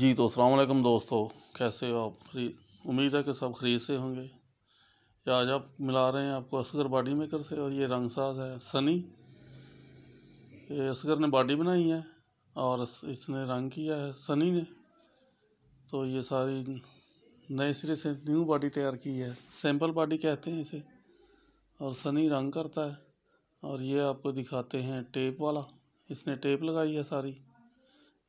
जी तो अलैक्म दोस्तों कैसे हो आप खरीद उम्मीद है कि सब खरीद से होंगे या आज आप मिला रहे हैं आपको असगर बाडी मेकर से और ये रंग साज है सनी ये असगर ने बाडी बनाई है और इसने रंग किया है सनी ने तो ये सारी नए सिरे से न्यू बॉडी तैयार की है सैंपल बॉडी कहते हैं इसे और सनी रंग करता है और ये आपको दिखाते हैं टेप वाला इसने टेप लगाई है सारी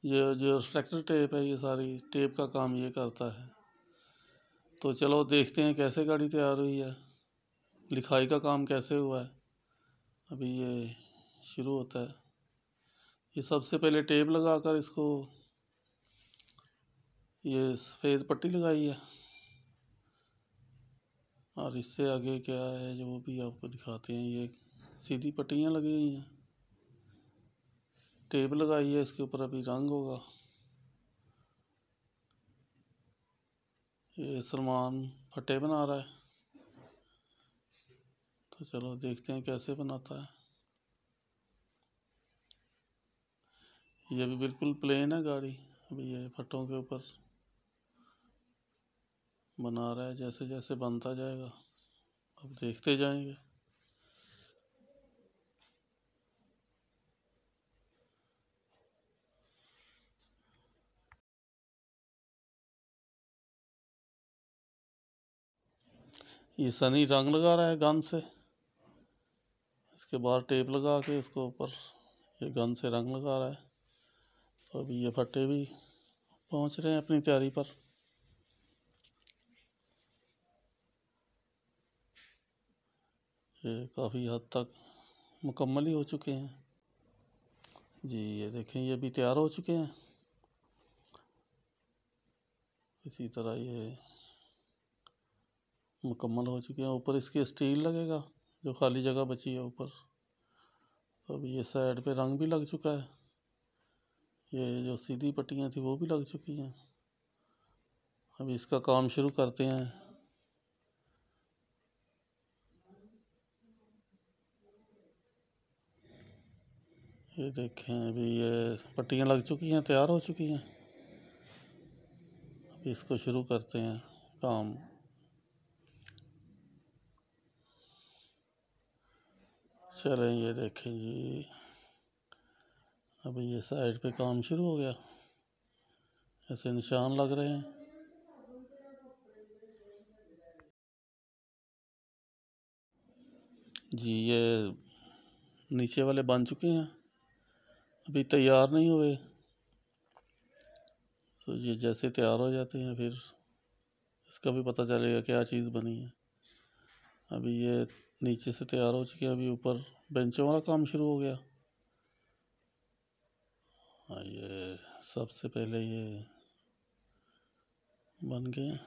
ये जो रिफ्लेक्टर टेप है ये सारी टेप का काम ये करता है तो चलो देखते हैं कैसे गाड़ी तैयार हुई है लिखाई का काम कैसे हुआ है अभी ये शुरू होता है ये सबसे पहले टेप लगा कर इसको ये सफ़ेद पट्टी लगाई है और इससे आगे क्या है जो भी आपको दिखाते हैं ये सीधी पट्टियाँ लगी हुई हैं टेप लगाई है इसके ऊपर अभी रंग होगा ये सलमान फटे बना रहा है तो चलो देखते हैं कैसे बनाता है ये अभी बिल्कुल प्लेन है गाड़ी अभी ये फटों के ऊपर बना रहा है जैसे जैसे बनता जाएगा अब देखते जाएंगे ये सनी रंग लगा रहा है गन से इसके बाहर टेप लगा के इसको ऊपर ये गन से रंग लगा रहा है तो अभी ये फट्टे भी पहुंच रहे हैं अपनी तैयारी पर ये काफ़ी हद तक मुकम्मल ही हो चुके हैं जी ये देखें ये भी तैयार हो चुके हैं इसी तरह ये मुकम्मल हो चुके हैं ऊपर इसके स्टील लगेगा जो खाली जगह बची है ऊपर तो अब ये साइड पे रंग भी लग चुका है ये जो सीधी पट्टियाँ थी वो भी लग चुकी हैं अब इसका काम शुरू करते हैं ये देखें अभी ये पट्टियाँ लग चुकी हैं तैयार हो चुकी हैं अब इसको शुरू करते हैं काम चलें ये देखें जी अभी ये साइड पे काम शुरू हो गया ऐसे निशान लग रहे हैं जी ये नीचे वाले बन चुके हैं अभी तैयार नहीं हुए तो ये जैसे तैयार हो जाते हैं फिर इसका भी पता चलेगा क्या चीज़ बनी है अभी ये नीचे से तैयार हो चुकी अभी ऊपर बेंचों वाला काम शुरू हो गया हाँ, ये सबसे पहले ये बन गए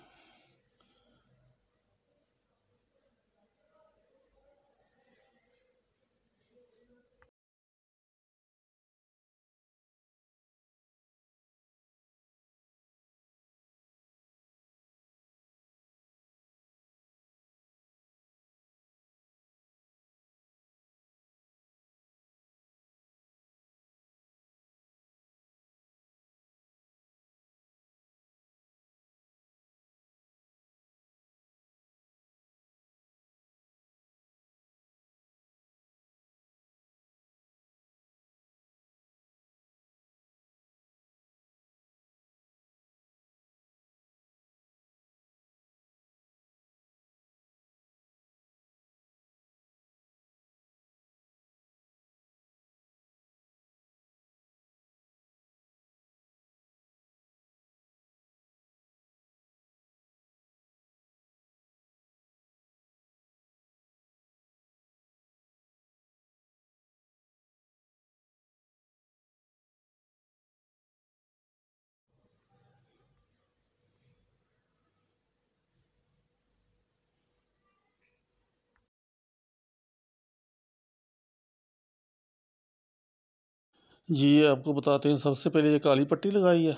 जी ये आपको बताते हैं सबसे पहले ये काली पट्टी लगाई है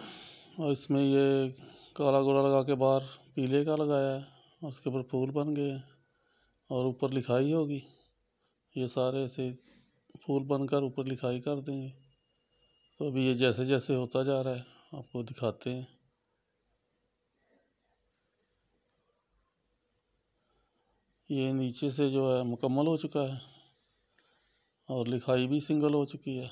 और इसमें ये काला गोरा लगा के बाहर पीले का लगाया है और उसके ऊपर फूल बन गए हैं और ऊपर लिखाई होगी ये सारे ऐसे फूल बनकर ऊपर लिखाई कर देंगे तो अभी ये जैसे जैसे होता जा रहा है आपको दिखाते हैं ये नीचे से जो है मुकम्मल हो चुका है और लिखाई भी सिंगल हो चुकी है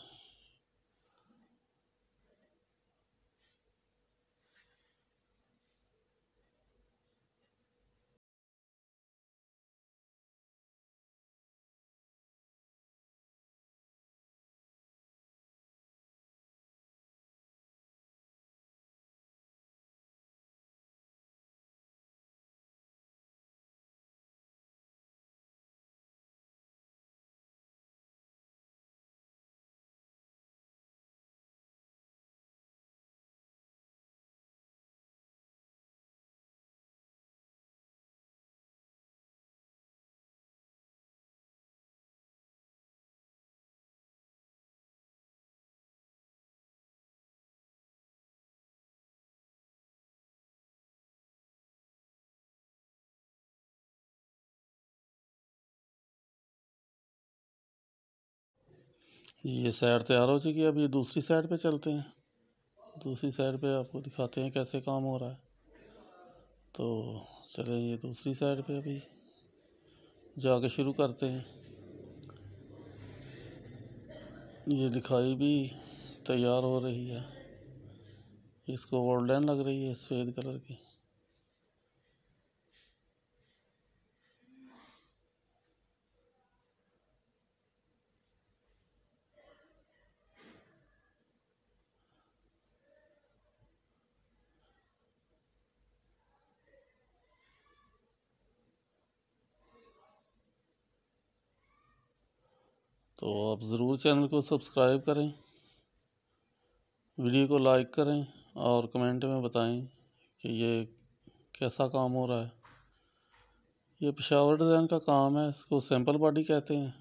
ये साइड तैयार हो चुकी है अब ये दूसरी साइड पे चलते हैं दूसरी साइड पे आपको दिखाते हैं कैसे काम हो रहा है तो चले ये दूसरी साइड पे अभी जाके शुरू करते हैं ये लिखाई भी तैयार हो रही है इसको गोल्डन लग रही है सफ़ेद कलर की तो आप ज़रूर चैनल को सब्सक्राइब करें वीडियो को लाइक करें और कमेंट में बताएं कि ये कैसा काम हो रहा है ये पेशावर डिज़ाइन का काम है इसको सैंपल बॉडी कहते हैं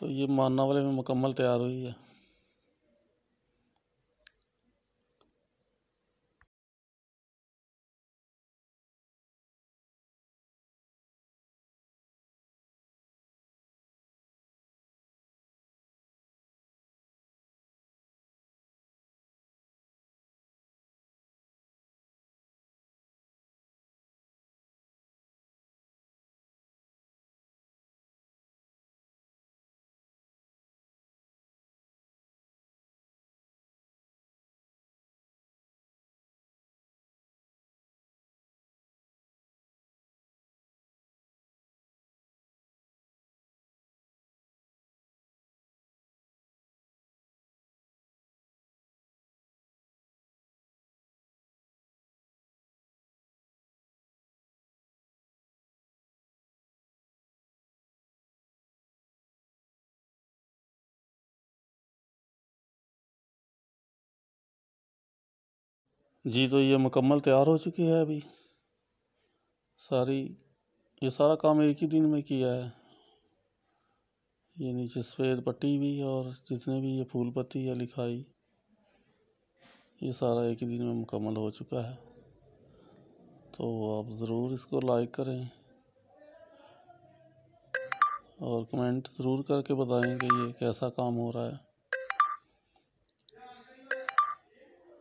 तो ये मानना वाले में मुकम्मल तैयार हुई है जी तो ये मुकम्मल तैयार हो चुकी है अभी सारी ये सारा काम एक ही दिन में किया है ये नीचे सफ़ेद पट्टी भी और जितने भी ये फूल पत्ती या लिखाई ये सारा एक ही दिन में मुकम्मल हो चुका है तो आप ज़रूर इसको लाइक करें और कमेंट ज़रूर करके बताएं कि ये कैसा काम हो रहा है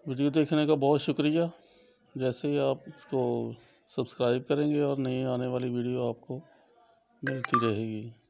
वीडियो देखने का बहुत शुक्रिया जैसे ही आप इसको सब्सक्राइब करेंगे और नई आने वाली वीडियो आपको मिलती रहेगी